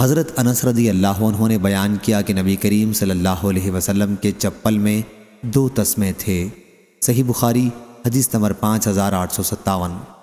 हज़रत अनस रदी अल्लाह ने बयान किया कि नबी करीम सल्लल्लाहु अलैहि वसल्लम के चप्पल में दो तस्में थे सही बुखारी हदीस नंबर पाँच हज़ार आठ सौ सत्तावन